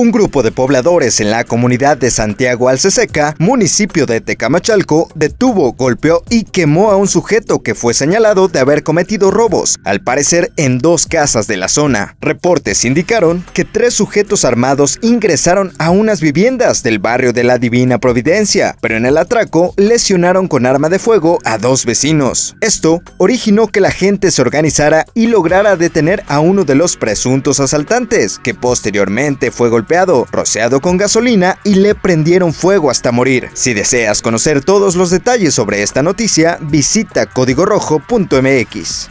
un grupo de pobladores en la comunidad de Santiago Alceseca, municipio de Tecamachalco, detuvo, golpeó y quemó a un sujeto que fue señalado de haber cometido robos, al parecer en dos casas de la zona. Reportes indicaron que tres sujetos armados ingresaron a unas viviendas del barrio de la Divina Providencia, pero en el atraco lesionaron con arma de fuego a dos vecinos. Esto originó que la gente se organizara y lograra detener a uno de los presuntos asaltantes, que posteriormente fue golpeado roceado rociado con gasolina y le prendieron fuego hasta morir. Si deseas conocer todos los detalles sobre esta noticia, visita códigorrojo.mx.